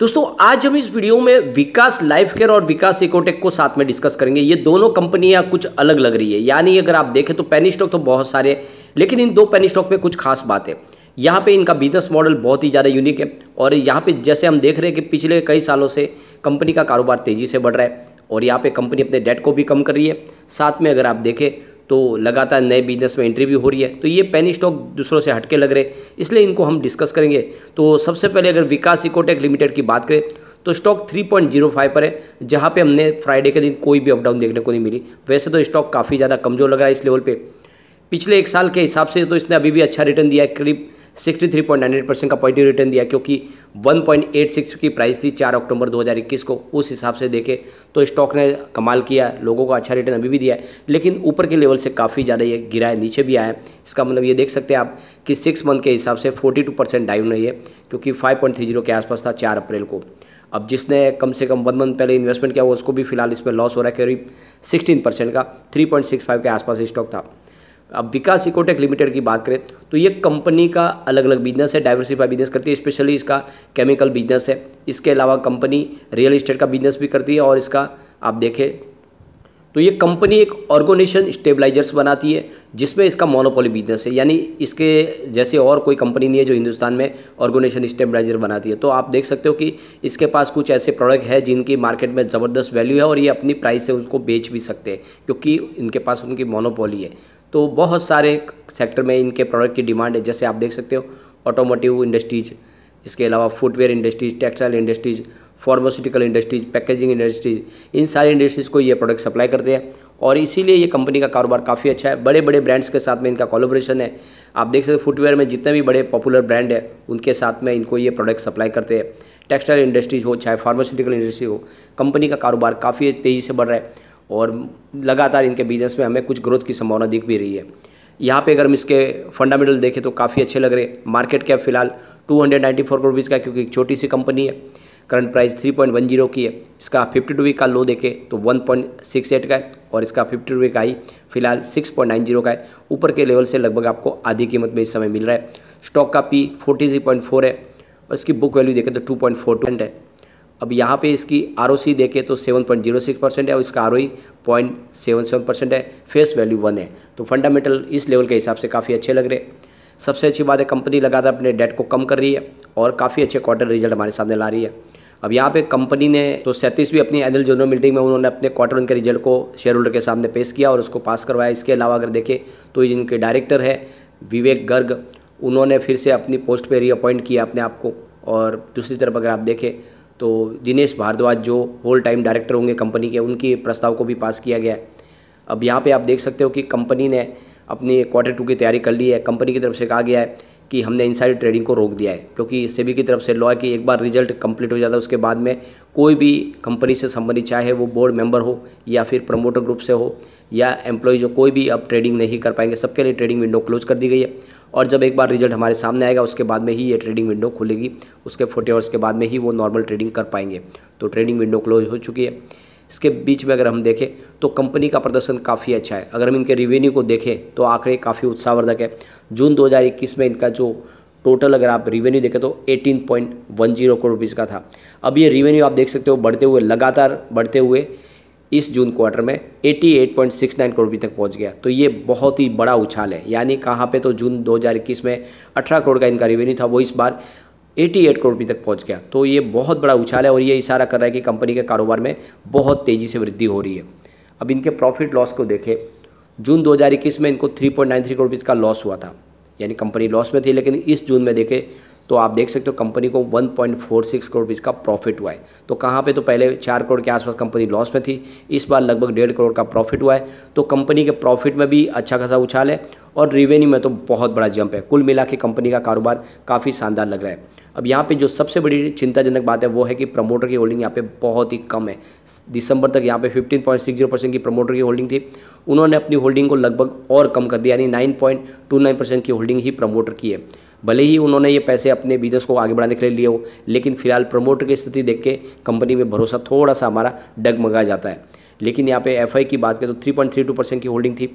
दोस्तों आज हम इस वीडियो में विकास लाइफ केयर और विकास इकोटेक को साथ में डिस्कस करेंगे ये दोनों कंपनियां कुछ अलग लग रही है यानी अगर आप देखें तो पेनी स्टॉक तो बहुत सारे लेकिन इन दो पेनी स्टॉक में कुछ खास बात है यहाँ पे इनका बिजनेस मॉडल बहुत ही ज़्यादा यूनिक है और यहाँ पे जैसे हम देख रहे हैं कि पिछले कई सालों से कंपनी का कारोबार तेज़ी से बढ़ रहा है और यहाँ पे कंपनी अपने डेट को भी कम कर रही है साथ में अगर आप देखें तो लगातार नए बिजनेस में एंट्री भी हो रही है तो ये पेनी स्टॉक दूसरों से हटके लग रहे इसलिए इनको हम डिस्कस करेंगे तो सबसे पहले अगर विकास इकोटेक लिमिटेड की बात करें तो स्टॉक 3.05 पर है जहाँ पे हमने फ्राइडे के दिन कोई भी अपडाउन देखने को नहीं मिली वैसे तो स्टॉक काफ़ी ज़्यादा कमज़ोर लग रहा है इस लेवल पर पिछले एक साल के हिसाब से तो इसने अभी भी अच्छा रिटर्न दिया है करीब 63.98 परसेंट का पॉजिटिव रिटर्न दिया क्योंकि 1.86 की प्राइस थी 4 अक्टूबर 2021 को उस हिसाब से देखें तो स्टॉक ने कमाल किया लोगों को अच्छा रिटर्न अभी भी दिया है लेकिन ऊपर के लेवल से काफ़ी ज़्यादा ये गिरा है नीचे भी आया है इसका मतलब ये देख सकते हैं आप कि सिक्स मंथ के हिसाब से फोर्टी टू परसेंट डाउन रही है क्योंकि फाइव पॉइंट थ्री जीरो के आसपास था चार अप्रैल को अब जिसने कम से कम वन मंथ पहले इन्वेस्टमेंट किया वो उसको भी फिलहाल इसमें लॉस हो रहा है करीब सिक्सटीन परसेंट का थ्री पॉइंट सिक्स फाइव के आसपास स्टॉक था अब विकास इकोटेक लिमिटेड की बात करें तो ये कंपनी का अलग अलग बिजनेस है डाइवर्सिफाई बिजनेस करती है स्पेशली इसका केमिकल बिजनेस है इसके अलावा कंपनी रियल इस्टेट का बिजनेस भी करती है और इसका आप देखें तो ये कंपनी एक ऑर्गोनेशन स्टेबलाइजर्स बनाती है जिसमें इसका मोनोपोली बिजनेस है यानी इसके जैसे और कोई कंपनी नहीं है जो हिंदुस्तान में ऑर्गोनेशन स्टेबलाइजर बनाती है तो आप देख सकते हो कि इसके पास कुछ ऐसे प्रोडक्ट है जिनकी मार्केट में ज़बरदस्त वैल्यू है और ये अपनी प्राइस से उसको बेच भी सकते हैं क्योंकि इनके पास उनकी मोनोपोली है तो बहुत सारे सेक्टर में इनके प्रोडक्ट की डिमांड है जैसे आप देख सकते हो ऑटोमोटिव इंडस्ट्रीज़ इसके अलावा footwear industries textile industries pharmaceutical industries packaging industries इन सारी इंडस्ट्रीज़ को ये प्रोडक्ट सप्लाई करते हैं और इसीलिए ये कंपनी का कारोबार काफ़ी अच्छा है बड़े बड़े ब्रांड्स के साथ में इनका कोलोब्रेशन है आप देख सकते हो फुटवेयर में जितने भी बड़े पॉपुलर ब्रांड है उनके साथ में इनको ये प्रोडक्ट सप्लाई करते हैं टेक्सटाइल इंडस्ट्रीज़ हो चाहे फार्मास्यूटिकल इंडस्ट्री हो कंपनी का कारोबार काफ़ी तेज़ी से बढ़ रहा है और लगातार इनके बिजनेस में हमें कुछ ग्रोथ की संभावना दिख भी रही है यहाँ पे अगर हम इसके फंडामेंटल देखें तो काफ़ी अच्छे लग रहे मार्केट कैप फिलहाल 294 करोड़ का क्योंकि एक छोटी सी कंपनी है करंट प्राइस 3.10 की है इसका 52 वीक का लो देखें तो 1.68 का है और इसका 52 वीक आई फिलहाल 6.90 का है ऊपर के लेवल से लगभग आपको आधी कीमत में इस समय मिल रहा है स्टॉक का पी फोर्टी है और इसकी बुक वैल्यू देखें तो टू है अब यहाँ पे इसकी आर देखें तो 7.06 परसेंट है और इसका R O point seven seven percent है फेस वैल्यू वन है तो फंडामेंटल इस लेवल के हिसाब से काफ़ी अच्छे लग रहे सबसे अच्छी बात है कंपनी लगातार अपने डेट को कम कर रही है और काफ़ी अच्छे क्वार्टर रिजल्ट हमारे सामने ला रही है अब यहाँ पे कंपनी ने तो सैंतीसवीं अपनी एनुअल जनरल मीटिंग में उन्होंने अपने क्वार्टर वन के रिजल्ट को शेयर होल्डर के सामने पेश किया और उसको पास करवाया इसके अलावा अगर देखें तो इनके डायरेक्टर है विवेक गर्ग उन्होंने फिर से अपनी पोस्ट पर रीअपॉइंट किया अपने आप को और दूसरी तरफ अगर आप देखें तो दिनेश भारद्वाज जो होल टाइम डायरेक्टर होंगे कंपनी के उनके प्रस्ताव को भी पास किया गया है अब यहाँ पे आप देख सकते हो कि कंपनी ने अपनी क्वार्टर टू की तैयारी कर ली है कंपनी की तरफ से कहा गया है कि हमने इनसाइड ट्रेडिंग को रोक दिया है क्योंकि सेबी की तरफ से लॉ है कि एक बार रिजल्ट कंप्लीट हो जाता है उसके बाद में कोई भी कंपनी से संबंधित चाहे वो बोर्ड मेंबर हो या फिर प्रमोटर ग्रुप से हो या एम्प्लॉयज़ जो कोई भी अब ट्रेडिंग नहीं कर पाएंगे सबके लिए ट्रेडिंग विंडो क्लोज कर दी गई है और जब एक बार रिजल्ट हमारे सामने आएगा उसके बाद में ही ये ट्रेडिंग विंडो खुलेगी उसके फोर्टी आवर्स के बाद में ही वो नॉर्मल ट्रेडिंग कर पाएंगे तो ट्रेडिंग विंडो क्लोज हो चुकी है इसके बीच में अगर हम देखें तो कंपनी का प्रदर्शन काफ़ी अच्छा है अगर हम इनके रिवेन्यू को देखें तो आंकड़े काफ़ी उत्साहवर्धक है जून 2021 में इनका जो टोटल अगर आप रिवेन्यू देखें तो 18.10 करोड़ रुपीज़ का था अब ये रिवेन्यू आप देख सकते हो बढ़ते हुए लगातार बढ़ते हुए इस जून क्वार्टर में 88.69 करोड़ रुपये तक पहुंच गया तो ये बहुत ही बड़ा उछाल है यानी कहाँ पे तो जून 2021 में 18 करोड़ का इनका रेवेन्यू था वो इस बार 88 करोड़ रुपये तक पहुंच गया तो ये बहुत बड़ा उछाल है और ये इशारा कर रहा है कि कंपनी के कारोबार में बहुत तेज़ी से वृद्धि हो रही है अब इनके प्रॉफिट लॉस को देखें जून दो में इनको थ्री करोड़ रुपये का लॉस हुआ था यानी कंपनी लॉस में थी लेकिन इस जून में देखें तो आप देख सकते हो कंपनी को 1.46 करोड़ रुपीज़ का प्रॉफिट हुआ है तो कहाँ पे तो पहले चार करोड़ के आसपास कंपनी लॉस में थी इस बार लगभग डेढ़ करोड़ का प्रॉफिट हुआ है तो कंपनी के प्रॉफिट में भी अच्छा खासा उछाल है और रिवेन्यू में तो बहुत बड़ा जंप है कुल मिला के कंपनी का कारोबार काफ़ी शानदार लग रहा है अब यहाँ पे जो सबसे बड़ी चिंताजनक बात है वो है कि प्रमोटर की होल्डिंग यहाँ पे बहुत ही कम है दिसंबर तक यहाँ पे 15.60 परसेंट की प्रमोटर की होल्डिंग थी उन्होंने अपनी होल्डिंग को लगभग और कम कर दिया यानी 9.29 परसेंट की होल्डिंग ही प्रमोटर की है भले ही उन्होंने ये पैसे अपने बिजनेस को आगे बढ़ाने के लिए लिए हो लेकिन फिलहाल प्रमोटर की स्थिति देख के कंपनी में भरोसा थोड़ा सा हमारा डगमगा जाता है लेकिन यहाँ पे एफ की बात करें तो three point three two percent की होल्डिंग थी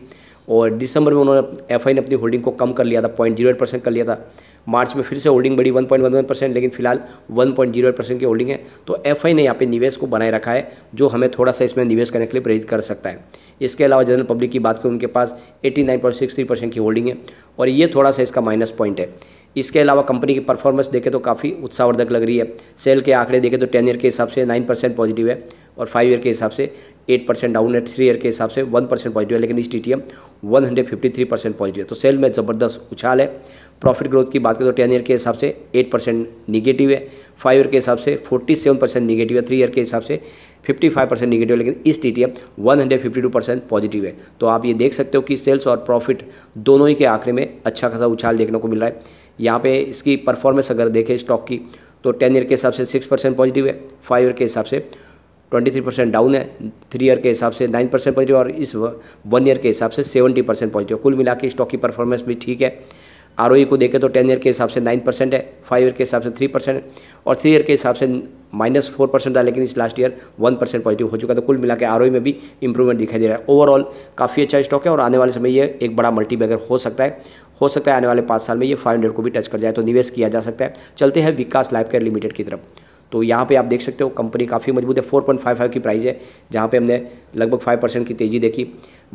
और दिसंबर में उन्होंने एफ ने अपनी होल्डिंग को कम कर लिया था पॉइंट जीरो एट परसेंट कर लिया था मार्च में फिर से होल्डिंग बढ़ी one point one one percent लेकिन फिलहाल one point zero eight percent की होल्डिंग है तो एफ ने यहाँ पे निवेश को बनाए रखा है जो हमें थोड़ा सा इसमें निवेश करने के लिए प्रेरित कर सकता है इसके अलावा जनरल पब्लिक की बात करें उनके पास eighty nine point six three percent की होल्डिंग है और ये थोड़ा सा इसका माइनस पॉइंट है इसके अलावा कंपनी की परफॉर्मेंस देखें तो काफ़ी उत्साहवर्धक लग रही है सेल के आंकड़े देखें तो टेन ईयर के हिसाब से नाइन परसेंट पॉजिटिव है और फाइव ईयर के हिसाब से एट परसेंट डाउन है थ्री ईयर के हिसाब से वन परसेंट पॉजिटिव है लेकिन इस T T M one hundred fifty three percent positive है तो सेल में ज़बरदस्त उछाल है प्रॉफिट ग्रोथ की बात करें तो टेन ईयर के हिसाब से एट परसेंट निगेटिव है फाइव ईयर के हिसाब से फोर्टी सेवन परसेंट निगेटिव है थ्री ईयर के हिसाब से फिफ्टी फाइव परसेंट निगेटिव है लेकिन इस T T M one hundred fifty two percent positive है तो आप ये देख सकते हो कि सेल्स और प्रॉफिट दोनों ही के आंकड़े में अच्छा खासा उछाल देखने को मिल रहा है यहाँ पे इसकी परफॉर्मेंस अगर देखें स्टॉक की तो टेन ईयर के हिसाब से सिक्स परसेंट पॉजिटिव है फाइव ईयर के हिसाब से ट्वेंटी थ्री परसेंट डाउन है थ्री ईयर के हिसाब से नाइन परसेंट पॉजिटिव और इस वन ईयर के हिसाब से सेवेंटी परसेंट पॉजिटिव कुल मिला के स्टॉक की परफॉर्मेंस भी ठीक है आर e को देखें तो टेन ईयर के हिसाब से नाइन परसेंट है फाइव ईयर के हिसाब से थ्री परसेंट और थ्री ईयर के हिसाब से माइनस फोर परसेंट था लेकिन इस last year one percent positive हो चुका तो कुल मिला के आर e में भी इंप्रूवमेंट दिखाई दे रहा है ओवरऑल काफ़ी अच्छा स्टॉक है और आने वाले समय ये एक बड़ा मल्टी बैगर हो सकता है हो सकता है आने वाले पाँच साल में ये फाइव हंड्रेड को भी टच कर जाए तो निवेश किया जा सकता है चलते हैं विकास लाइफ केयर लिमिटेड की तरफ तो यहाँ पे आप देख सकते हो कंपनी काफ़ी मजबूत है 4.55 की प्राइस है जहाँ पे हमने लगभग 5 परसेंट की तेज़ी देखी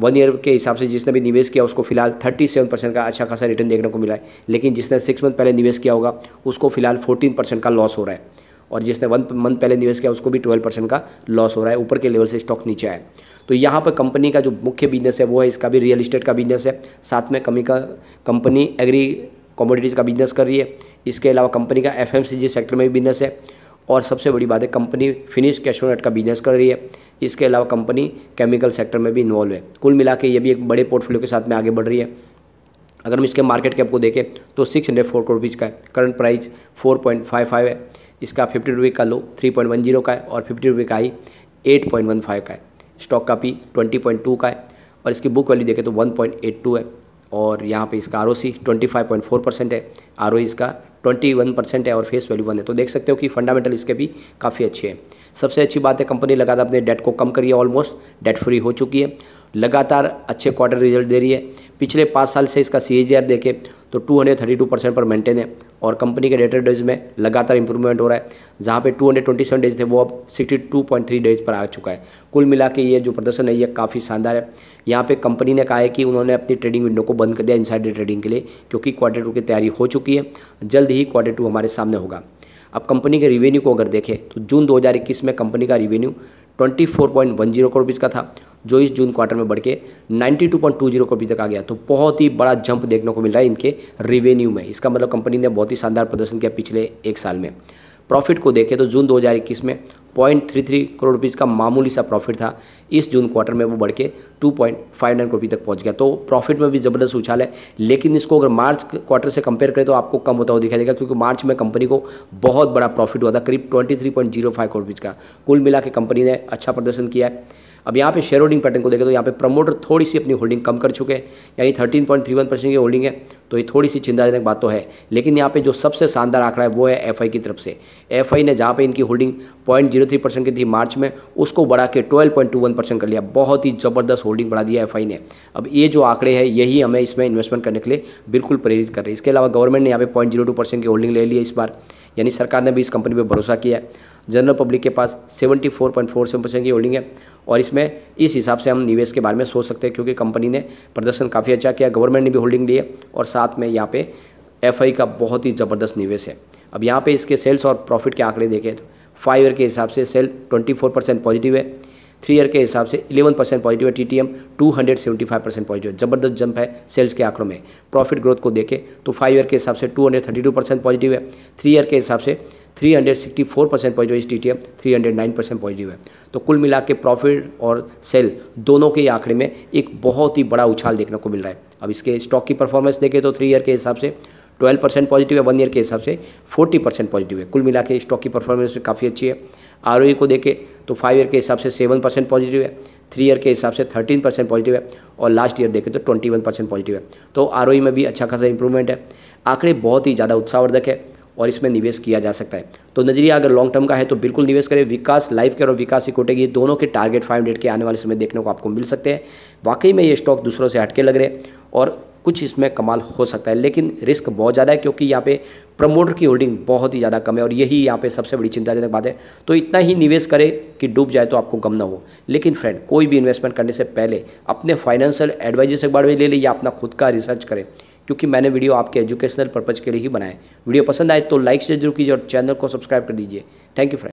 वन ईयर के हिसाब से जिसने भी निवेश किया उसको फिलहाल 37 परसेंट का अच्छा खासा रिटर्न देखने को मिला है लेकिन जिसने सिक्स मंथ पहले निवेश किया होगा उसको फिलहाल फोर्टीन परसेंट का लॉस हो रहा है और जिसने वन मंथ पहले निवेश किया उसको भी ट्वेल्व परसेंट का लॉस हो रहा है ऊपर के लेवल से स्टॉक नीचे आए तो यहाँ पर कंपनी का जो मुख्य बिजनेस है वो है इसका भी रियल इस्टेट का बिजनेस है साथ में कमी का कंपनी एग्री कॉमोडिटीज़ का बिजनेस कर रही है इसके अलावा कंपनी का एफ सेक्टर में भी बिजनेस है और सबसे बड़ी बात है कंपनी फिनिश कैशोनट का बिजनेस कर रही है इसके अलावा कंपनी केमिकल सेक्टर में भी इन्वॉल्व है कुल मिला के ये भी एक बड़े पोर्टफोलियो के साथ में आगे बढ़ रही है अगर हम इसके मार्केट कैप को देखें तो six hundred four crore rupees का है current price four point five five है इसका फिफ्टी रुपये का low three point one zero का है और फिफ्टी रुपये का high eight point one five का है स्टॉक का पी ट्वेंटी पॉइंट टू का है और इसकी बुक वैल्यू देखें तो वन पॉइंट एट टू है और यहाँ पे इसका R O C twenty five point four percent है आर ओ e इसका ट्वेंटी वन परसेंट है और फेस वैल्यू वन है तो देख सकते हो कि फंडामेंटल इसके भी काफ़ी अच्छे हैं सबसे अच्छी बात है कंपनी लगातार अपने डेट को कम करिए है ऑलमोस्ट डेट फ्री हो चुकी है लगातार अच्छे क्वार्टर रिजल्ट दे रही है पिछले पाँच साल से इसका सी देखें तो 232 परसेंट पर मेंटेन है और कंपनी के डेटर डेज में लगातार इंप्रूवमेंट हो रहा है जहां पे 227 डेज थे वो अब 62.3 डेज पर आ चुका है कुल मिला के ये जो प्रदर्शन है ये काफ़ी शानदार है यहाँ पे कंपनी ने कहा है कि उन्होंने अपनी ट्रेडिंग विंडो को बंद कर दिया इन ट्रेडिंग के लिए क्योंकि क्वार्टर टू की तैयारी हो चुकी है जल्द ही क्वार्टर टू हमारे सामने होगा अब कंपनी के रिवेन्यू को अगर देखें तो जून 2021 में कंपनी का रिवेन्यू 24.10 करोड़ रुपीज़ का था जो इस जून क्वार्टर में बढ़ के 92.20 करोड़ रुपीज़ तक आ गया तो बहुत ही बड़ा जंप देखने को मिल रहा है इनके रिवेन्यू में इसका मतलब कंपनी ने बहुत ही शानदार प्रदर्शन किया पिछले एक साल में प्रॉफिट को देखें तो जून 2021 में point three three crore rupees का मामूली सा प्रॉफिट था इस जून क्वार्टर में वो बढ़ के two point five nine crore तक पहुंच गया तो प्रॉफिट में भी ज़बरदस्त उछाल है लेकिन इसको अगर मार्च क्वार्टर से कंपेयर करें तो आपको कम होता हुआ दिखाई देगा क्योंकि मार्च में कंपनी को बहुत बड़ा प्रॉफिट हुआ था करीब twenty three point zero five crore rupees का कुल मिला के कंपनी ने अच्छा प्रदर्शन किया है अब यहाँ पे शेयर होल्डिंग पैटर्न को देखें तो यहाँ पे प्रमोटर थोड़ी सी अपनी होल्डिंग कम कर चुके हैं यानी thirteen point three one percent की होल्डिंग है तो ये थोड़ी सी चिंताजनक बात तो है लेकिन यहाँ पे जो सबसे शानदार आंकड़ा है वो है एफ की तरफ से एफ ने जहाँ पर इनकी holding point zero three percent की थी मार्च में उसको बढ़ा के twelve point two one percent कर लिया बहुत ही ज़बरदस्त होल्डिंग बढ़ा दिया एफ ने अब ये जो आंकड़े हैं यही हमें इसमें इन्वेस्टमेंट करने के लिए बिल्कुल प्रेरित कर रहे हैं इसके अलावा गवर्नमेंट ने यहाँ पे पॉइंट जीरो टू परसेंट की होल्डिंग ले ली है इस बार यानी सरकार ने भी इस कंपनी पर भरोसा किया है जनरल पब्लिक के पास seventy four point four seven percent की होल्डिंग है और इसमें इस हिसाब से हम निवेश के बारे में सोच सकते हैं क्योंकि कंपनी ने प्रदर्शन काफ़ी अच्छा किया गवर्नमेंट ने भी होल्डिंग ली है और साथ में यहाँ पे एफ का बहुत ही ज़बरदस्त निवेश है अब यहाँ पे इसके सेल्स और प्रॉफिट के आंकड़े देखें तो फाइव ईयर के हिसाब से सेल ट्वेंटी परसेंट पॉजिटिव है थ्री ईयर के हिसाब से 11 परसेंट पॉजिटिव है टीटीएम 275 परसेंट पॉजिटिव है जबरदस्त जंप है सेल्स के आंकड़ों में प्रॉफिट ग्रोथ को देखें तो फाइव ईयर के हिसाब से 232 परसेंट पॉजिटिव है थ्री ईयर के हिसाब से 364 परसेंट पॉजिटिव इस T T three hundred nine percent positive है तो कुल मिला के प्रॉफिट और सेल दोनों के आंकड़े में एक बहुत ही बड़ा उछाल देखने को मिल रहा है अब इसके स्टॉक की परफॉर्मेंस देखें तो थ्री ईयर के हिसाब से ट्वेल्व परसेंट पॉजिटिव है वन ईयर के हिसाब से फोर्टी परसेंट पॉजिटिव है कुल मिला के स्टॉक की परफॉर्मेंस काफ़ी अच्छी है आर e को देखें तो फाइव ईयर के हिसाब से सेवन परसेंट पॉजिटिव है थ्री ईयर के हिसाब से थर्टीन परसेंट पॉजिटिव है और लास्ट ईयर देखें तो ट्वेंटी वन परसेंट पॉजिटिव है तो आर e में भी अच्छा खासा इंप्रूवमेंट है आंकड़े बहुत ही ज़्यादा उत्साहवर्धक है और इसमें निवेश किया जा सकता है तो नजरिया अगर लॉन्ग टर्म का है तो बिल्कुल निवेश करें विकास लाइफ केयर और विकास इकोटेक ये दोनों के टारगेट फाइव के आने वाले समय देखने को आपको मिल सकते हैं वाकई में ये स्टॉक दूसरों से हटके लग रहे और कुछ इसमें कमाल हो सकता है लेकिन रिस्क बहुत ज़्यादा है क्योंकि यहाँ पे प्रमोटर की होल्डिंग बहुत ही ज़्यादा कम है और यही यहाँ पे सबसे बड़ी चिंताजनक बात है तो इतना ही निवेश करें कि डूब जाए तो आपको गम ना हो लेकिन फ्रेंड कोई भी इन्वेस्टमेंट करने से पहले अपने फाइनेंशियल एडवाइजर से एक बार ले लें या अपना खुद का रिसर्च करें क्योंकि मैंने वीडियो आपके एजुकेशनल पर्पज़ के लिए ही बनाए वीडियो पसंद आए तो लाइक शेयर जरूर कीजिए और चैनल को सब्सक्राइब कर दीजिए थैंक यू फ्रेंड